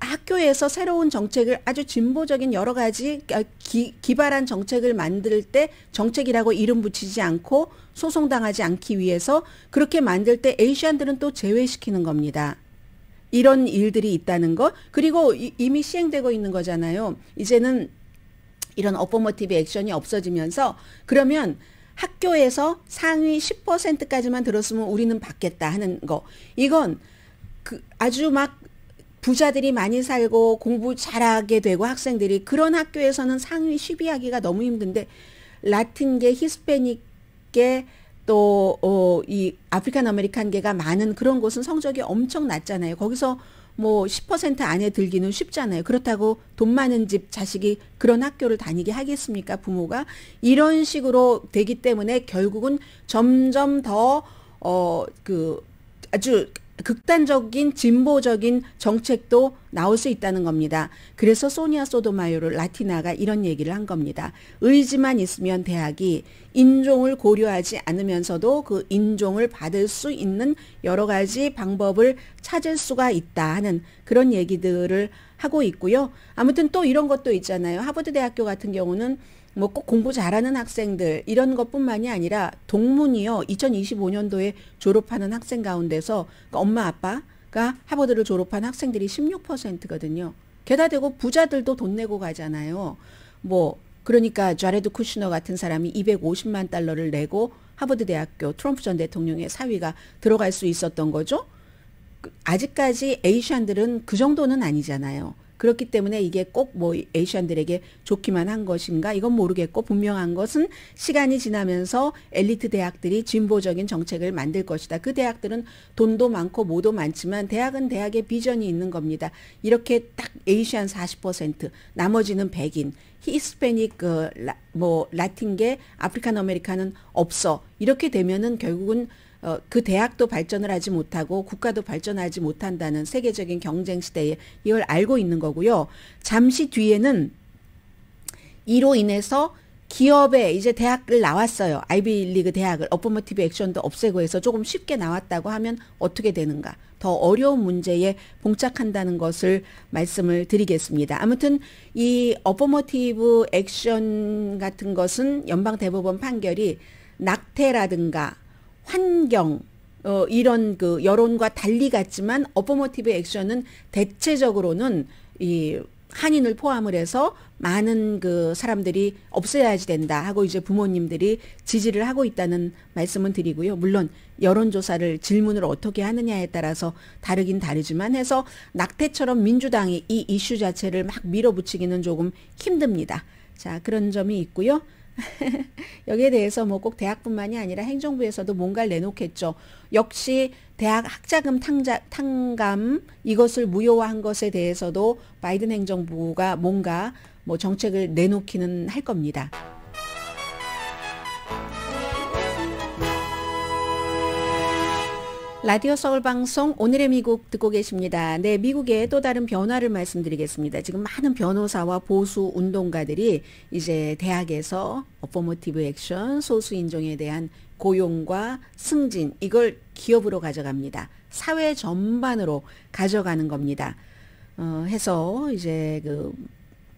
학교에서 새로운 정책을 아주 진보적인 여러 가지 어, 기, 기발한 정책을 만들 때 정책이라고 이름 붙이지 않고 소송당하지 않기 위해서 그렇게 만들 때 에이시안들은 또 제외시키는 겁니다. 이런 일들이 있다는 것 그리고 이, 이미 시행되고 있는 거잖아요. 이제는 이런 어퍼머티브 액션이 없어지면서 그러면 학교에서 상위 10%까지만 들었으면 우리는 받겠다 하는 거 이건 그 아주 막 부자들이 많이 살고 공부 잘하게 되고 학생들이 그런 학교에서는 상위 10위하기가 너무 힘든데 라틴계, 히스패닉계 또이 어 아프리칸 아메리칸계가 많은 그런 곳은 성적이 엄청 낮잖아요. 거기서 뭐 10% 안에 들기는 쉽잖아요. 그렇다고 돈 많은 집 자식이 그런 학교를 다니게 하겠습니까? 부모가 이런 식으로 되기 때문에 결국은 점점 더 어 그 아주 극단적인 진보적인 정책도 나올 수 있다는 겁니다. 그래서 소니아 소도마요르 라티나가 이런 얘기를 한 겁니다. 의지만 있으면 대학이 인종을 고려하지 않으면서도 그 인종을 받을 수 있는 여러 가지 방법을 찾을 수가 있다 하는 그런 얘기들을 하고 있고요. 아무튼 또 이런 것도 있잖아요. 하버드 대학교 같은 경우는 뭐꼭 공부 잘하는 학생들 이런 것뿐만이 아니라 동문이요 2025년도에 졸업하는 학생 가운데서 그러니까 엄마 아빠가 하버드를 졸업한 학생들이 16%거든요. 게다 대고 부자들도 돈 내고 가잖아요. 뭐 그러니까 좌레드 쿠시너 같은 사람이 250만 달러를 내고 하버드 대학교 트럼프 전 대통령의 사위가 들어갈 수 있었던 거죠. 그 아직까지 에이시안들은 그 정도는 아니잖아요. 그렇기 때문에 이게 꼭 뭐 에이션들에게 좋기만 한 것인가 이건 모르겠고 분명한 것은 시간이 지나면서 엘리트 대학들이 진보적인 정책을 만들 것이다. 그 대학들은 돈도 많고 뭐도 많지만 대학은 대학의 비전이 있는 겁니다. 이렇게 딱 에이시안 40% 나머지는 백인 히스패닉 그뭐 라틴계 아프리칸 아메리카는 없어 이렇게 되면은 결국은 어, 그 대학도 발전을 하지 못하고 국가도 발전하지 못한다는 세계적인 경쟁 시대에 이걸 알고 있는 거고요. 잠시 뒤에는 이로 인해서 기업에 이제 대학을 나왔어요. 아이비리그 대학을 어퍼머티브 액션도 없애고 해서 조금 쉽게 나왔다고 하면 어떻게 되는가. 더 어려운 문제에 봉착한다는 것을 말씀을 드리겠습니다. 아무튼 이 어퍼머티브 액션 같은 것은 연방대법원 판결이 낙태라든가 환경 어, 이런 그 여론과 달리 같지만 어퍼머티브 액션은 대체적으로는 이 한인을 포함을 해서 많은 그 사람들이 없애야지 된다 하고 이제 부모님들이 지지를 하고 있다는 말씀은 드리고요. 물론 여론조사를 질문을 어떻게 하느냐에 따라서 다르긴 다르지만 해서 낙태처럼 민주당이 이 이슈 자체를 막 밀어붙이기는 조금 힘듭니다. 자, 그런 점이 있고요. 여기에 대해서 뭐 꼭 대학뿐만이 아니라 행정부에서도 뭔가를 내놓겠죠. 역시 대학 학자금 탕자, 탕감 이것을 무효화한 것에 대해서도 바이든 행정부가 뭔가 뭐 정책을 내놓기는 할 겁니다. 라디오 서울 방송 오늘의 미국 듣고 계십니다. 네, 미국의 또 다른 변화를 말씀드리겠습니다. 지금 많은 변호사와 보수 운동가들이 이제 대학에서 어포모티브 액션, 소수 인종에 대한 고용과 승진 이걸 기업으로 가져갑니다. 사회 전반으로 가져가는 겁니다. 어, 해서 이제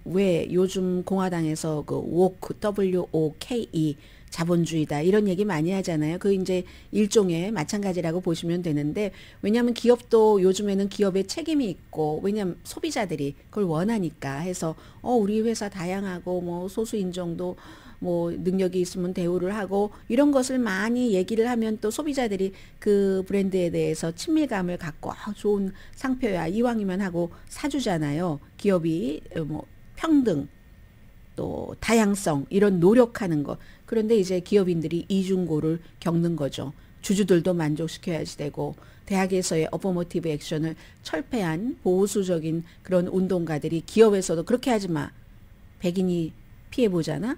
그왜 요즘 공화당에서 그 WOKE, W O K E 자본주의다 이런 얘기 많이 하잖아요. 그 이제 일종의 마찬가지라고 보시면 되는데 왜냐하면 기업도 요즘에는 기업의 책임이 있고 왜냐하면 소비자들이 그걸 원하니까 해서 어 우리 회사 다양하고 뭐 소수 인종도 뭐 능력이 있으면 대우를 하고 이런 것을 많이 얘기를 하면 또 소비자들이 그 브랜드에 대해서 친밀감을 갖고 아, 좋은 상표야 이왕이면 하고 사주잖아요. 기업이 어, 뭐 평등 또 다양성 이런 노력하는 것. 그런데 이제 기업인들이 이중고를 겪는 거죠. 주주들도 만족시켜야지 되고 대학에서의 어퍼모티브 액션을 철폐한 보수적인 그런 운동가들이 기업에서도 그렇게 하지 마. 백인이 피해보잖아.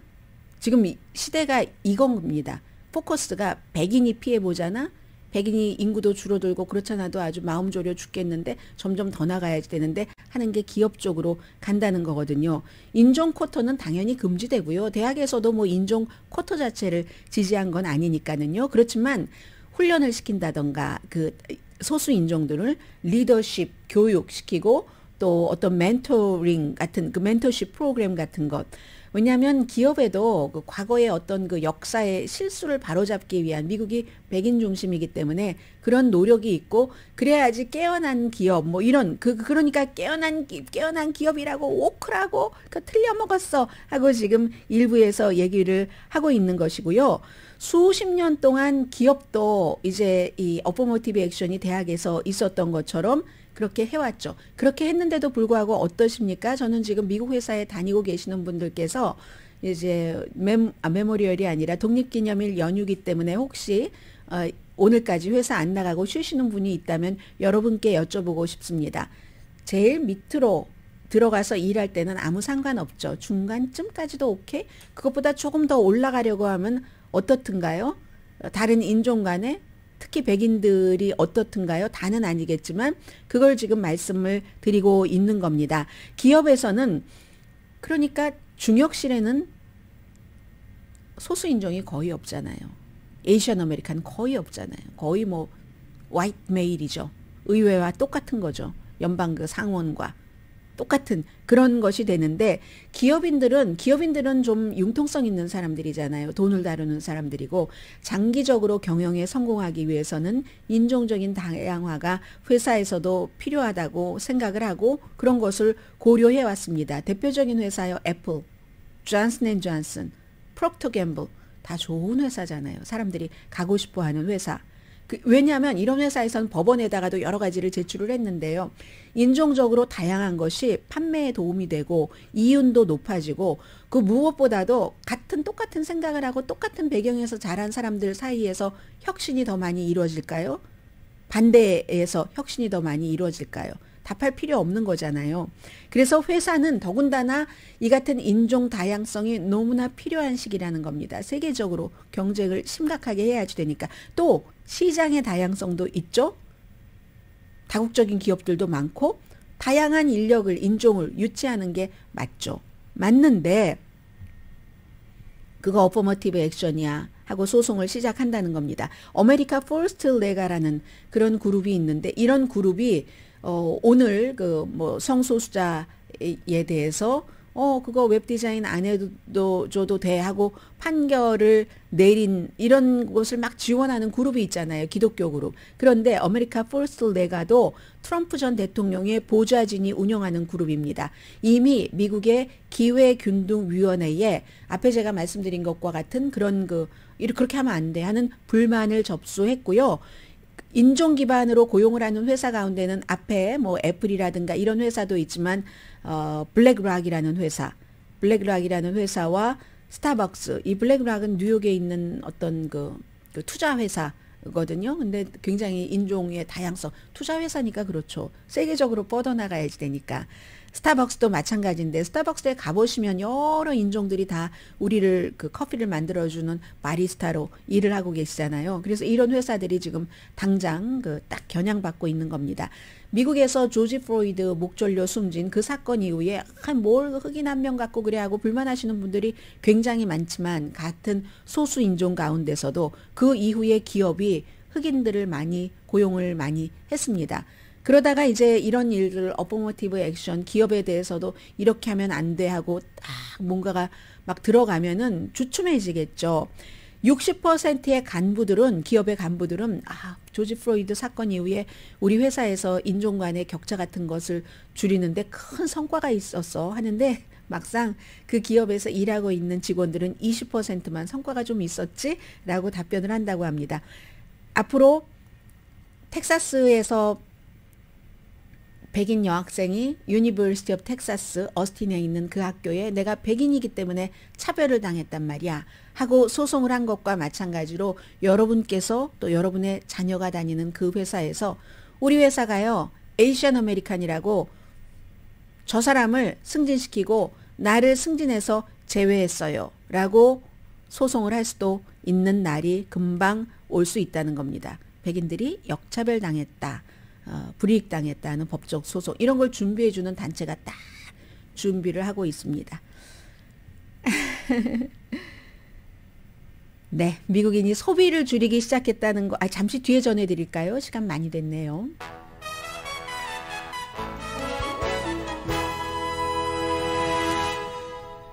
지금 시대가 이건 겁니다. 포커스가 백인이 피해보잖아. 백인이 인구도 줄어들고 그렇잖아도 아주 마음 졸여 죽겠는데 점점 더 나가야지 되는데 하는 게 기업 쪽으로 간다는 거거든요. 인종 쿼터는 당연히 금지되고요. 대학에서도 뭐 인종 쿼터 자체를 지지한 건 아니니까는요. 그렇지만 훈련을 시킨다던가 그 소수 인종들을 리더십 교육시키고 또 어떤 멘토링 같은 그 멘토십 프로그램 같은 것 왜냐하면 기업에도 그 과거의 어떤 그 역사의 실수를 바로잡기 위한 미국이 백인 중심이기 때문에 그런 노력이 있고 그래야지 깨어난 기업 뭐 이런 그 그러니까 깨어난 깨어난 기업이라고 오크라고 그 틀려 먹었어 하고 지금 일부에서 얘기를 하고 있는 것이고요. 수십 년 동안 기업도 이제 이 어퍼모티브 액션이 대학에서 있었던 것처럼 그렇게 해왔죠. 그렇게 했는데도 불구하고 어떠십니까? 저는 지금 미국 회사에 다니고 계시는 분들께서 이제 메모, 아, 메모리얼이 아니라 독립기념일 연휴기 때문에 혹시 어, 오늘까지 회사 안 나가고 쉬시는 분이 있다면 여러분께 여쭤보고 싶습니다. 제일 밑으로 들어가서 일할 때는 아무 상관없죠. 중간쯤까지도 오케이? 그것보다 조금 더 올라가려고 하면 어떻든가요? 다른 인종 간에 특히 백인들이 어떻든가요? 다는 아니겠지만 그걸 지금 말씀을 드리고 있는 겁니다. 기업에서는 그러니까 중역실에는 소수 인종이 거의 없잖아요. 에이시 아메리칸 거의 없잖아요. 거의 뭐 화이트 메일이죠. 의회와 똑같은 거죠. 연방 그 상원과 똑같은 그런 것이 되는데 기업인들은 기업인들은 좀 융통성 있는 사람들이잖아요. 돈을 다루는 사람들이고 장기적으로 경영에 성공하기 위해서는 인종적인 다양화가 회사에서도 필요하다고 생각을 하고 그런 것을 고려해 왔습니다. 대표적인 회사요 애플, 존슨 앤 존슨, 프록터 갬블 다 좋은 회사잖아요. 사람들이 가고 싶어 하는 회사. 그, 왜냐하면 이런 회사에서는 법원에다가도 여러 가지를 제출을 했는데요. 인종적으로 다양한 것이 판매에 도움이 되고 이윤도 높아지고 그 무엇보다도 같은 똑같은 생각을 하고 똑같은 배경에서 자란 사람들 사이에서 혁신이 더 많이 이루어질까요? 반대에서 혁신이 더 많이 이루어질까요? 답할 필요 없는 거잖아요. 그래서 회사는 더군다나 이 같은 인종 다양성이 너무나 필요한 시기라는 겁니다. 세계적으로 경쟁을 심각하게 해야지 되니까. 또 시장의 다양성도 있죠. 다국적인 기업들도 많고 다양한 인력을 인종을 유치하는 게 맞죠. 맞는데 그거 어퍼머티브 액션이야 하고 소송을 시작한다는 겁니다. 아메리카 포스트 레가라는 그런 그룹이 있는데 이런 그룹이 어, 오늘 그 뭐 성소수자에 대해서 어 그거 웹 디자인 안 해도 줘도 돼 하고 판결을 내린 이런 것을 막 지원하는 그룹이 있잖아요 기독교 그룹 그런데 아메리카 포스트 레가도 트럼프 전 대통령의 보좌진이 운영하는 그룹입니다 이미 미국의 기회균등위원회에 앞에 제가 말씀드린 것과 같은 그런 그 이렇게 하면 안 돼 하는 불만을 접수했고요 인종 기반으로 고용을 하는 회사 가운데는 앞에 뭐 애플이라든가 이런 회사도 있지만 어 블랙락이라는 회사, 블랙락이라는 회사와 스타벅스, 이 블랙락은 뉴욕에 있는 어떤 그, 그 투자 회사 거든요. 근데 굉장히 인종의 다양성, 투자 회사니까 그렇죠. 세계적으로 뻗어나가야지 되니까. 스타벅스도 마찬가지인데 스타벅스에 가보시면 여러 인종들이 다 우리를 그 커피를 만들어주는 바리스타로 일을 하고 계시잖아요. 그래서 이런 회사들이 지금 당장 그 딱 겨냥받고 있는 겁니다. 미국에서 조지 프로이드 목졸려 숨진 그 사건 이후에 뭘 흑인 한 명 갖고 그래 하고 불만하시는 분들이 굉장히 많지만 같은 소수 인종 가운데서도 그 이후에 기업이 흑인들을 많이 고용을 많이 했습니다. 그러다가 이제 이런 일들 어포모티브 액션 기업에 대해서도 이렇게 하면 안 돼 하고 딱 뭔가가 막 들어가면은 주춤해지겠죠. 60%의 간부들은 기업의 간부들은 아 조지 프로이드 사건 이후에 우리 회사에서 인종 간의 격차 같은 것을 줄이는데 큰 성과가 있었어 하는데 막상 그 기업에서 일하고 있는 직원들은 20%만 성과가 좀 있었지라고 답변을 한다고 합니다. 앞으로 텍사스에서 백인 여학생이 유니버시티 오브 텍사스 어스틴에 있는 그 학교에 내가 백인이기 때문에 차별을 당했단 말이야 하고 소송을 한 것과 마찬가지로 여러분께서 또 여러분의 자녀가 다니는 그 회사에서 우리 회사가요 에이션 아메리칸이라고 저 사람을 승진시키고 나를 승진해서 제외했어요 라고 소송을 할 수도 있는 날이 금방 올 수 있다는 겁니다. 백인들이 역차별 당했다. 어, 불이익 당했다는 법적 소송 이런 걸 준비해 주는 단체가 딱 준비를 하고 있습니다. 네, 미국인이 소비를 줄이기 시작했다는 거, 아, 잠시 뒤에 전해드릴까요? 시간 많이 됐네요.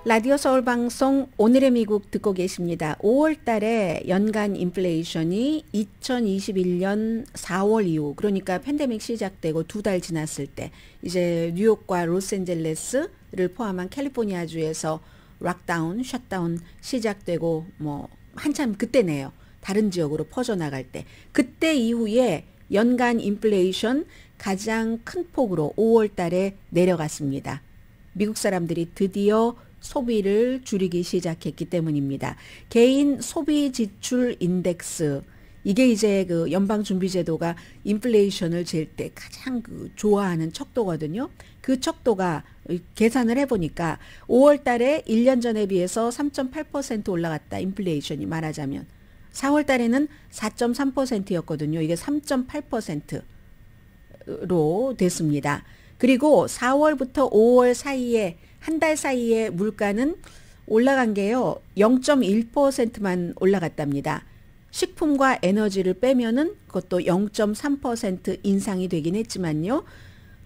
라디오 서울 방송 오늘의 미국 듣고 계십니다. 5월 달에 연간 인플레이션이 2021년 4월 이후 그러니까 팬데믹 시작되고 두 달 지났을 때 이제 뉴욕과 로스앤젤레스를 포함한 캘리포니아주에서 락다운, 셧다운 시작되고 뭐 한참 그때네요. 다른 지역으로 퍼져나갈 때. 그때 이후에 연간 인플레이션 가장 큰 폭으로 5월 달에 내려갔습니다. 미국 사람들이 드디어 소비를 줄이기 시작했기 때문입니다. 개인 소비 지출 인덱스 이게 이제 그 연방준비제도가 인플레이션을 잴 때 가장 그 좋아하는 척도거든요. 그 척도가 계산을 해보니까 5월 달에 1년 전에 비해서 3.8% 올라갔다. 인플레이션이 말하자면. 4월 달에는 4.3% 였거든요. 이게 3.8%로 됐습니다. 그리고 4월부터 5월 사이에 한달 사이에 물가는 올라간 게요. 0.1%만 올라갔답니다. 식품과 에너지를 빼면은 그것도 0.3% 인상이 되긴 했지만요.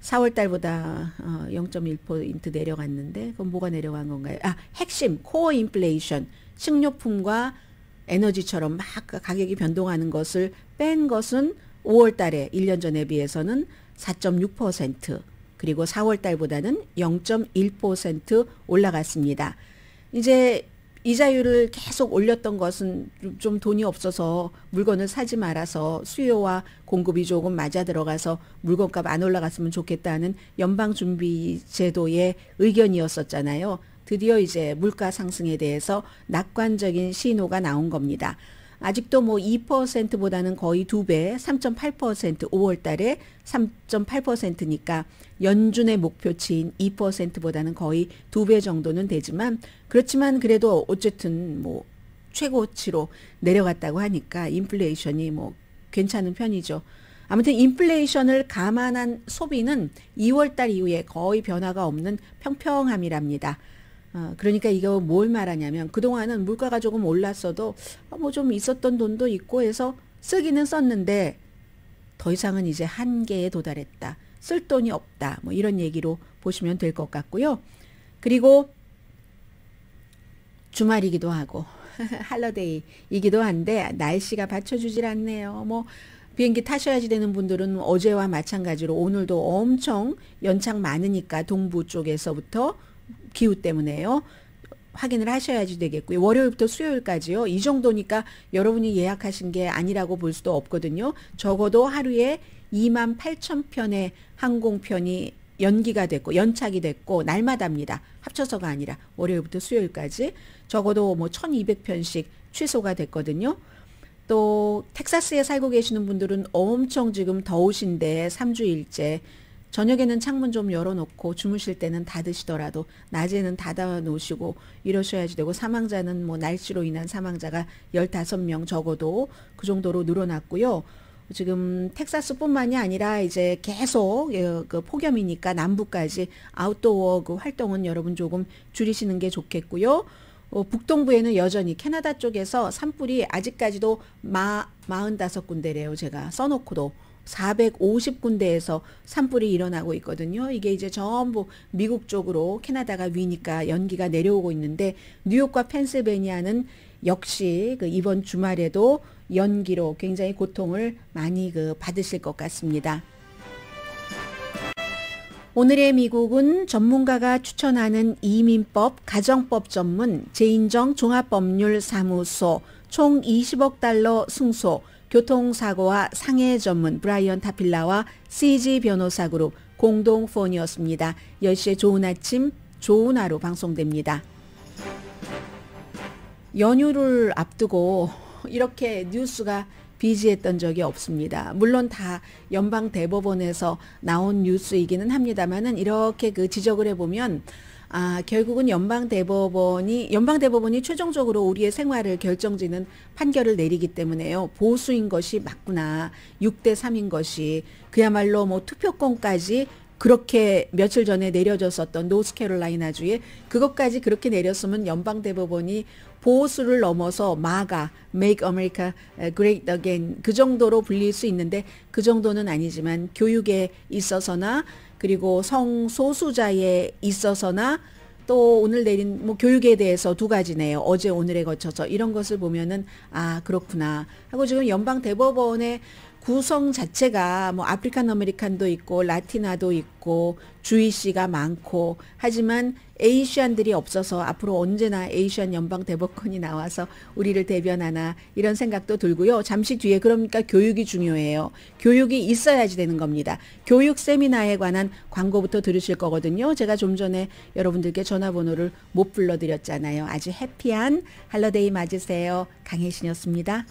4월 달보다 0.1% 어, 내려갔는데 그건 뭐가 내려간 건가요? 아, 핵심 코어 인플레이션 식료품과 에너지처럼 막 가격이 변동하는 것을 뺀 것은 5월 달에 1년 전에 비해서는 4.6% 그리고 4월 달보다는 0.1% 올라갔습니다. 이제 이자율을 계속 올렸던 것은 좀 돈이 없어서 물건을 사지 말아서 수요와 공급이 조금 맞아 들어가서 물건값 안 올라갔으면 좋겠다는 연방준비제도의 의견이었었잖아요. 드디어 이제 물가 상승에 대해서 낙관적인 신호가 나온 겁니다. 아직도 뭐 2%보다는 거의 두배 3.8% 5월 달에 3.8%니까 연준의 목표치인 2%보다는 거의 두 배 정도는 되지만 그렇지만 그래도 어쨌든 뭐 최고치로 내려갔다고 하니까 인플레이션이 뭐 괜찮은 편이죠. 아무튼 인플레이션을 감안한 소비는 2월 달 이후에 거의 변화가 없는 평평함이랍니다. 어, 그러니까 이거 뭘 말하냐면 그동안은 물가가 조금 올랐어도 어, 뭐좀 있었던 돈도 있고 해서 쓰기는 썼는데 더 이상은 이제 한계에 도달했다. 쓸 돈이 없다. 뭐 이런 얘기로 보시면 될 것 같고요. 그리고 주말이기도 하고 할러데이이기도 한데 날씨가 받쳐주질 않네요. 뭐 비행기 타셔야지 되는 분들은 어제와 마찬가지로 오늘도 엄청 연착 많으니까 동부 쪽에서부터 기후 때문에요. 확인을 하셔야지 되겠고요. 월요일부터 수요일까지요. 이 정도니까 여러분이 예약하신 게 아니라고 볼 수도 없거든요. 적어도 하루에 2만 8천 편의 항공편이 연기가 됐고 연착이 됐고 날마다입니다. 합쳐서가 아니라 월요일부터 수요일까지 적어도 뭐 1,200편씩 취소가 됐거든요. 또 텍사스에 살고 계시는 분들은 엄청 지금 더우신데 3주일째 저녁에는 창문 좀 열어놓고 주무실 때는 닫으시더라도 낮에는 닫아 놓으시고 이러셔야지 되고 사망자는 뭐 날씨로 인한 사망자가 15명 적어도 그 정도로 늘어났고요. 지금 텍사스뿐만이 아니라 이제 계속 예, 그 폭염이니까 남부까지 아웃도어 그 활동은 여러분 조금 줄이시는 게 좋겠고요. 어, 북동부에는 여전히 캐나다 쪽에서 산불이 아직까지도 마 45군데래요. 제가 써놓고도 450군데에서 산불이 일어나고 있거든요. 이게 이제 전부 미국 쪽으로 캐나다가 위니까 연기가 내려오고 있는데 뉴욕과 펜실베니아는 역시 그 이번 주말에도 연기로 굉장히 고통을 많이 그 받으실 것 같습니다. 오늘의 미국은 전문가가 추천하는 이민법, 가정법 전문, 재인정 종합법률 사무소, 총 20억 달러 승소, 교통사고와 상해 전문 브라이언 타필라와 CG 변호사 그룹 공동 폰이었습니다. 10시에 좋은 아침, 좋은 하루 방송됩니다. 연휴를 앞두고 이렇게 뉴스가 비지했던 적이 없습니다. 물론 다 연방 대법원에서 나온 뉴스이기는 합니다만은 이렇게 그 지적을 해보면 아, 결국은 연방대법원이, 연방대법원이 최종적으로 우리의 생활을 결정짓는 판결을 내리기 때문에요. 보수인 것이 맞구나. 6대3인 것이. 그야말로 뭐 투표권까지 그렇게 며칠 전에 내려졌었던 노스캐롤라이나주에 그것까지 그렇게 내렸으면 연방대법원이 보수를 넘어서 마가, Make America Great Again 그 정도로 불릴 수 있는데 그 정도는 아니지만 교육에 있어서나 그리고 성소수자에 있어서나 또 오늘 내린 뭐 교육에 대해서 두 가지네요. 어제 오늘에 거쳐서 이런 것을 보면은 아 그렇구나 하고 지금 연방 대법원의 구성 자체가 뭐 아프리칸 아메리칸도 있고 라티나도 있고 주이시가 많고 하지만 에이시안들이 없어서 앞으로 언제나 에이시안 연방 대법관이 나와서 우리를 대변하나 이런 생각도 들고요. 잠시 뒤에 그러니까 교육이 중요해요. 교육이 있어야지 되는 겁니다. 교육 세미나에 관한 광고부터 들으실 거거든요. 제가 좀 전에 여러분들께 전화번호를 못 불러드렸잖아요. 아주 해피한 할러데이 맞으세요. 강혜신이었습니다.